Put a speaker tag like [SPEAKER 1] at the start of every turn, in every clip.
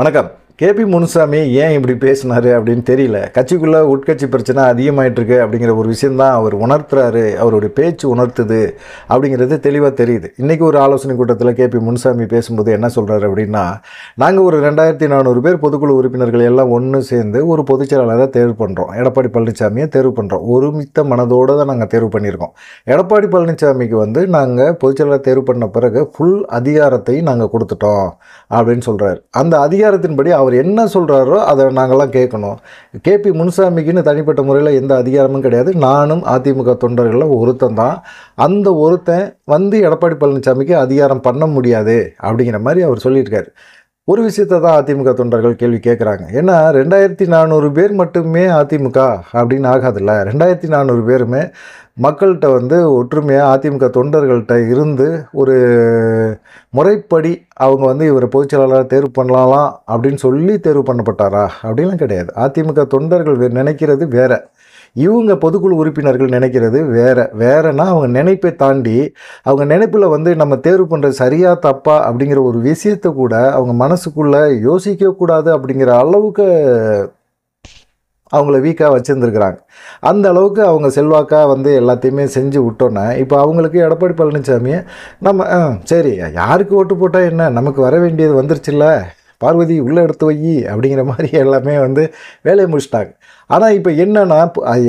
[SPEAKER 1] வணக்கம் கேபி முனுசாமி ஏன் இப்படி பேசினார் அப்படின்னு தெரியல கட்சிக்குள்ளே உட்கட்சி பிரச்சனை அதிகமாயிட்டிருக்கு அப்படிங்கிற ஒரு விஷயந்தான் அவர் உணர்த்துறாரு அவருடைய பேச்சு உணர்த்துது அப்படிங்கிறது தெளிவாக தெரியுது இன்றைக்கி ஒரு ஆலோசனை கூட்டத்தில் கேபி முனுசாமி பேசும்போது என்ன சொல்கிறாரு அப்படின்னா நாங்கள் ஒரு ரெண்டாயிரத்தி நானூறு பேர் பொதுக்குழு உறுப்பினர்கள் எல்லாம் ஒன்று சேர்ந்து ஒரு பொதுச்செயலாளரை தேர்வு பண்ணுறோம் எடப்பாடி பழனிசாமியை தேர்வு பண்ணுறோம் ஒருமித்த மனதோடு தான் நாங்கள் தேர்வு பண்ணியிருக்கோம் எடப்பாடி பழனிசாமிக்கு வந்து நாங்கள் பொதுச்செயலாளர் தேர்வு பண்ண பிறகு ஃபுல் அதிகாரத்தையும் நாங்கள் கொடுத்துட்டோம் அப்படின்னு சொல்கிறார் அந்த அதிகாரத்தின்படி அவர் அவர் என்ன சொல்கிறாரோ அதை நாங்கள்லாம் கேட்கணும் கேபி முனுசாமிக்குன்னு தனிப்பட்ட முறையில் எந்த அதிகாரமும் கிடையாது நானும் அதிமுக தொண்டர்களில் ஒருத்தன் தான் அந்த ஒருத்தன் வந்து எடப்பாடி பழனிசாமிக்கு அதிகாரம் பண்ண முடியாது அப்படிங்கிற மாதிரி அவர் சொல்லியிருக்காரு ஒரு விஷயத்தை தான் அதிமுக தொண்டர்கள் கேள்வி கேட்குறாங்க ஏன்னா ரெண்டாயிரத்தி நானூறு பேர் மட்டுமே அதிமுக அப்படின்னு ஆகாதுல்ல ரெண்டாயிரத்தி நானூறு பேருமே மக்கள்கிட்ட வந்து ஒற்றுமையாக அதிமுக தொண்டர்கள்ட்ட இருந்து ஒரு முறைப்படி அவங்க வந்து இவரை பொதுச்செயலாளராக தேர்வு பண்ணலாம் அப்படின்னு சொல்லி தேர்வு பண்ணப்பட்டாரா அப்படின்லாம் கிடையாது அதிமுக தொண்டர்கள் நினைக்கிறது வேறு இவங்க பொதுக்குழு உறுப்பினர்கள் நினைக்கிறது வேற வேறன்னா அவங்க நினைப்பை தாண்டி அவங்க நினைப்பில் வந்து நம்ம தேர்வு பண்ணுறது சரியாக தப்பா அப்படிங்கிற ஒரு விஷயத்தை கூட அவங்க மனசுக்குள்ளே யோசிக்கக்கூடாது அப்படிங்கிற அளவுக்கு அவங்கள வீக்காக வச்சுருந்துருக்குறாங்க அந்த அளவுக்கு அவங்க செல்வாக்காக வந்து எல்லாத்தையுமே செஞ்சு விட்டோன்னே இப்போ அவங்களுக்கு எடப்பாடி பழனிசாமியை நம்ம சரி யாருக்கு ஓட்டு போட்டால் என்ன நமக்கு வர வேண்டியது வந்துருச்சுல்ல பார்வதி உள்ளே எடுத்து வை அப்படிங்கிற மாதிரி எல்லாமே வந்து வேலையை முடிச்சிட்டாங்க ஆனால் இப்போ என்னென்னா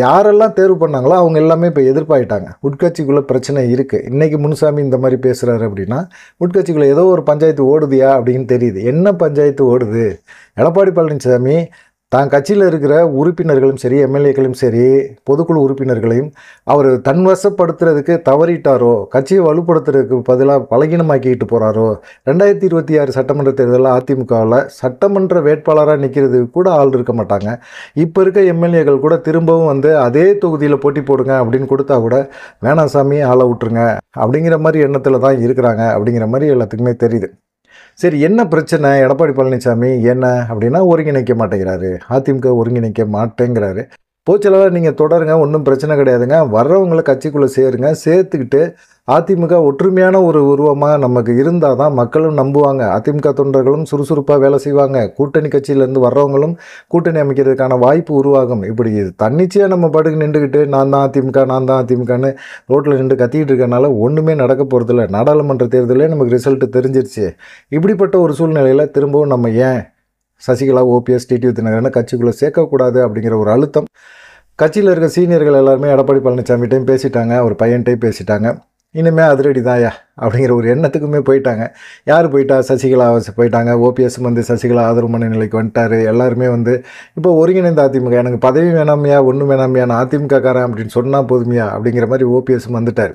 [SPEAKER 1] யாரெல்லாம் தேர்வு பண்ணாங்களோ அவங்க எல்லாமே இப்போ எதிர்ப்பாயிட்டாங்க உட்கட்சிக்குள்ளே பிரச்சனை இருக்குது இன்றைக்கி முனுசாமி இந்த மாதிரி பேசுகிறாரு அப்படின்னா உட்கட்சிக்குள்ளே ஏதோ ஒரு பஞ்சாயத்து ஓடுதியா அப்படின்னு தெரியுது என்ன பஞ்சாயத்து ஓடுது எடப்பாடி பழனிசாமி தான் கட்சியில் இருக்கிற உறுப்பினர்களும் சரி எம்எல்ஏக்களும் சரி பொதுக்குழு உறுப்பினர்களையும் அவர் தன்வசப்படுத்துறதுக்கு தவறிட்டாரோ கட்சியை வலுப்படுத்துறதுக்கு பதிலாக பலகீனமாக்கிக்கிட்டு போகிறாரோ ரெண்டாயிரத்தி இருபத்தி ஆறு சட்டமன்ற தேர்தலில் அதிமுகவில் சட்டமன்ற வேட்பாளராக நிற்கிறது கூட ஆள் இருக்க மாட்டாங்க இப்போ இருக்க எம்எல்ஏக்கள் கூட திரும்பவும் வந்து அதே தொகுதியில் போட்டி போடுங்க அப்படின்னு கொடுத்தா கூட வேணாம் சாமி ஆளை விட்டுருங்க அப்படிங்கிற மாதிரி எண்ணத்தில் தான் இருக்கிறாங்க அப்படிங்கிற மாதிரி எல்லாத்துக்குமே தெரியுது சரி என்ன பிரச்சனை எடப்பாடி பழனிசாமி என்ன அப்படின்னா ஒருங்கிணைக்க மாட்டேங்கிறாரு அதிமுக ஒருங்கிணைக்க மாட்டேங்கிறாரு பொதுச்செயலாளர் நீங்கள் தொடருங்க ஒன்றும் பிரச்சனை கிடையாதுங்க வர்றவங்களை கட்சிக்குள்ளே சேருங்க சேர்த்துக்கிட்டு அதிமுக ஒற்றுமையான ஒரு உருவமாக நமக்கு இருந்தால் தான் மக்களும் நம்புவாங்க அதிமுக தொண்டர்களும் சுறுசுறுப்பாக வேலை செய்வாங்க கூட்டணி கட்சியிலேருந்து வர்றவங்களும் கூட்டணி அமைக்கிறதுக்கான வாய்ப்பு உருவாகும் இப்படி இது தன்னிச்சையாக நம்ம படுக்கு நின்றுக்கிட்டு நான் தான் அதிமுக நான் தான் அதிமுகன்னு ரோட்டில் நின்று கத்திக்கிட்டு இருக்கனால ஒன்றுமே நடக்க போகிறதில்ல நாடாளுமன்ற தேர்தலே நமக்கு ரிசல்ட்டு தெரிஞ்சிருச்சு இப்படிப்பட்ட ஒரு சூழ்நிலையில் திரும்பவும் நம்ம ஏன் சசிகலா ஓபிஎஸ் டிடி தினகரனை கட்சிக்குள்ளே சேர்க்கக்கூடாது அப்படிங்கிற ஒரு அழுத்தம் கட்சியில் இருக்க சீனியர்கள் எல்லாருமே எடப்பாடி பழனிசாமிகிட்டையும் பேசிட்டாங்க அவர் பையன்கிட்டையும் பேசிட்டாங்க இனிமேல் அதிரடி தாயா அப்படிங்கிற ஒரு எண்ணத்துக்குமே போயிட்டாங்க யார் போயிட்டா சசிகலா போயிட்டாங்க ஓபிஎஸ்ஸும் வந்து சசிகலா ஆதரவு மனநிலைக்கு வந்துட்டார் எல்லாருமே வந்து இப்போ ஒருங்கிணைந்த அதிமுக எனக்கு பதவி வேணாமையா ஒன்றும் வேணாமையா நான் அதிமுக காரன் அப்படின்னு சொன்னால் போதுமையா அப்படிங்கிற மாதிரி ஓபிஎஸ் வந்துட்டார்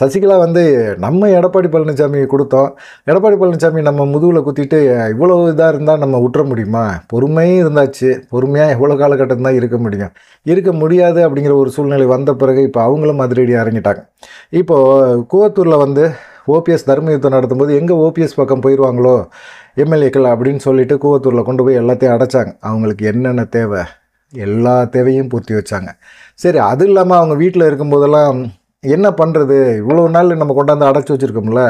[SPEAKER 1] சசிகலா வந்து நம்ம எடப்பாடி பழனிசாமி கொடுத்தோம் எடப்பாடி பழனிசாமி நம்ம முதுகில் குத்திட்டு இவ்வளோ இதாக இருந்தால் நம்ம விட்டுற முடியுமா பொறுமையும் இருந்தாச்சு பொறுமையாக எவ்வளோ காலகட்டம் தான் இருக்க முடியும் இருக்க முடியாது அப்படிங்கிற ஒரு சூழ்நிலை வந்த பிறகு இப்போ அவங்களும் மதுரடி இறங்கிட்டாங்க இப்போது கூவத்தூரில் வந்து ஓபிஎஸ் தர்ம யுத்தம் நடத்தும்போது எங்கே ஓபிஎஸ் பக்கம் போயிடுவாங்களோ எம்எல்ஏக்கள் அப்படின்னு சொல்லிவிட்டு கூவத்தூரில் கொண்டு போய் எல்லாத்தையும் அடைச்சாங்க அவங்களுக்கு என்னென்ன தேவை எல்லா தேவையும் பூர்த்தி வச்சாங்க சரி அது இல்லாமல் அவங்க வீட்டில் இருக்கும்போதெல்லாம் என்ன பண்ணுறது இவ்வளோ நாள் நம்ம கொண்டாந்து அடைச்சி வச்சுருக்கோம்ல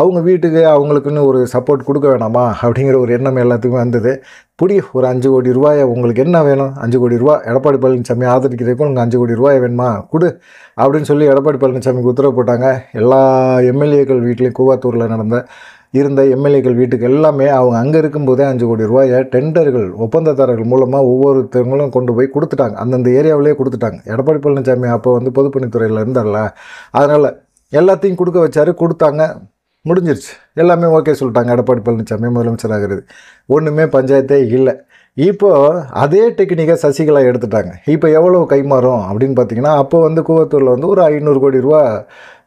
[SPEAKER 1] அவங்க வீட்டுக்கு அவங்களுக்குன்னு ஒரு சப்போர்ட் கொடுக்க வேணாமா அப்படிங்கிற ஒரு எண்ணம் எல்லாத்துக்குமே வந்தது புடி ஒரு அஞ்சு கோடி ரூபாயை உங்களுக்கு என்ன வேணும் அஞ்சு கோடி ரூபா எடப்பாடி பழனிசாமி ஆதரிக்கிறதுக்கு உங்களுக்கு அஞ்சு கோடி ரூபாய் வேணுமா கொடு அப்படின்னு சொல்லி எடப்பாடி பழனிசாமிக்கு உத்தரவு போட்டாங்க எல்லா எம்எல்ஏக்கள் வீட்லேயும் கூவாத்தூரில் நடந்த இருந்த எம்எல்ஏக்கள் வீட்டுக்கு எல்லாமே அவங்க அங்கே இருக்கும்போதே அஞ்சு கோடி ரூபாயை டெண்டர்கள் ஒப்பந்ததாரர்கள் மூலமாக ஒவ்வொருத்தவங்களும் கொண்டு போய் கொடுத்துட்டாங்க அந்தந்த ஏரியாவிலே கொடுத்துட்டாங்க எடப்பாடி பழனிசாமி அப்போ வந்து பொதுப்பணித்துறையில் இருந்தார்ல அதனால் எல்லாத்தையும் கொடுக்க வச்சார் கொடுத்தாங்க முடிஞ்சிருச்சு எல்லாமே ஓகே சொல்லிட்டாங்க எடப்பாடி பழனிசாமி முதலமைச்சர் ஆகிறது ஒன்றுமே பஞ்சாயத்தே இல்லை இப்போது அதே டெக்னிக்கை சசிகலா எடுத்துட்டாங்க இப்போ எவ்வளோ கைமாறும் அப்படின்னு பார்த்தீங்கன்னா அப்போ வந்து கூவத்தூரில் வந்து ஒரு ஐநூறு கோடி ரூபா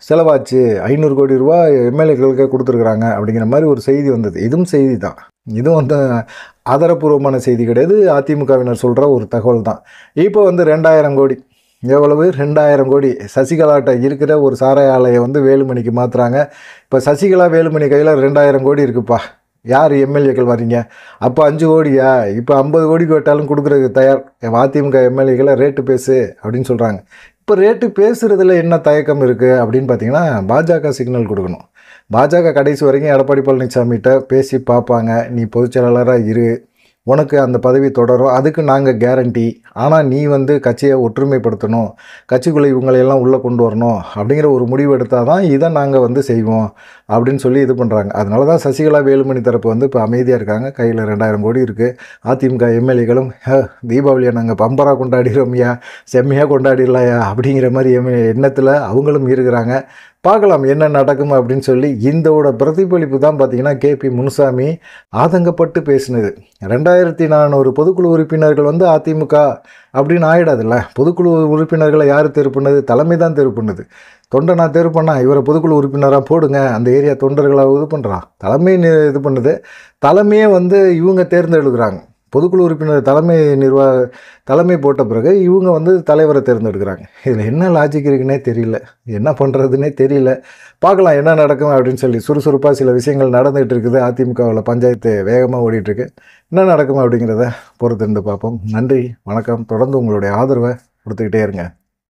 [SPEAKER 1] செலவாச்சு ஐநூறு கோடி ரூபா எம்எல்ஏக்களுக்கே கொடுத்துருக்குறாங்க அப்படிங்கிற மாதிரி ஒரு செய்தி வந்தது இதுவும் செய்தி தான் இதுவும் வந்து ஆதாரபூர்வமான செய்தி கிடையாது அதிமுகவினர் சொல்கிற ஒரு தகவல் தான் இப்போ வந்து ரெண்டாயிரம் கோடி எவ்வளவு ரெண்டாயிரம் கோடி சசிகலாட்ட இருக்கிற ஒரு சாராய ஆலையை வந்து வேலுமணிக்கு மாற்றுறாங்க இப்போ சசிகலா வேலுமணி கையில் ரெண்டாயிரம் கோடி இருக்குப்பா யார் எம்எல்ஏக்கள் வரீங்க அப்போ அஞ்சு கோடியா இப்போ ஐம்பது கோடி கேட்டாலும் கொடுக்குறதுக்கு தயார் அதிமுக எம்எல்ஏக்களை ரேட்டு பேசு அப்படின்னு சொல்கிறாங்க இப்போ ரேட்டு பேசுகிறதுல என்ன தயக்கம் இருக்குது அப்படின்னு பார்த்தீங்கன்னா பாஜக சிக்னல் கொடுக்கணும் பாஜக கடைசி வரைக்கும் எடப்பாடி பழனிசாமிகிட்ட பேசி பார்ப்பாங்க நீ பொதுச்செயலாளராக இரு உனக்கு அந்த பதவி தொடரும் அதுக்கு நாங்கள் கேரண்டி ஆனால் நீ வந்து கட்சியை ஒற்றுமைப்படுத்தணும் கட்சிக்குள்ளே இவங்களையெல்லாம் உள்ளே கொண்டு வரணும் அப்படிங்கிற ஒரு முடிவு எடுத்தால் தான் இதை நாங்கள் வந்து செய்வோம் அப்படின்னு சொல்லி இது பண்ணுறாங்க அதனால தான் சசிகலா வேலுமணி தரப்பு வந்து இப்போ அமைதியாக இருக்காங்க கையில் ரெண்டாயிரம் கோடி இருக்குது அதிமுக எம்எல்ஏக்களும் தீபாவளியை நாங்கள் பம்பராக கொண்டாடிடுறோம்யா செம்மையாக கொண்டாடிடலாயா அப்படிங்கிற மாதிரி எம்எல்ஏ எண்ணத்தில் அவங்களும் இருக்கிறாங்க பார்க்கலாம் என்ன நடக்கும் அப்படின்னு சொல்லி இந்தோட பிரதிபலிப்பு தான் பார்த்திங்கன்னா பி முனுசாமி ஆதங்கப்பட்டு பேசினது ரெண்டாயிரத்தி நானூறு பொதுக்குழு உறுப்பினர்கள் வந்து அதிமுக அப்படின்னு ஆகிடாதுல்ல பொதுக்குழு உறுப்பினர்களை யார் தேர்வு பண்ணது தலைமை தான் தேர்வு பண்ணுது தொண்டை நான் தேர்வு இவரை பொதுக்குழு உறுப்பினராக போடுங்க அந்த ஏரியா தொண்டர்களாக இது பண்ணுறான் தலைமை இது பண்ணுது தலைமையே வந்து இவங்க தேர்ந்தெடுக்கிறாங்க பொதுக்குழு உறுப்பினர் தலைமை நிர்வாக தலைமை போட்ட பிறகு இவங்க வந்து தலைவரை தேர்ந்தெடுக்கிறாங்க இதில் என்ன லாஜிக் இருக்குன்னே தெரியல என்ன பண்ணுறதுன்னே தெரியல பார்க்கலாம் என்ன நடக்கும் அப்படின்னு சொல்லி சுறுசுறுப்பாக சில விஷயங்கள் நடந்துகிட்டு இருக்குது அதிமுகவில் பஞ்சாயத்து வேகமாக ஓடிட்டுருக்கு என்ன நடக்கும் அப்படிங்கிறத பொறுத்திருந்து பார்ப்போம் நன்றி வணக்கம் தொடர்ந்து உங்களுடைய ஆதரவை கொடுத்துக்கிட்டே இருங்க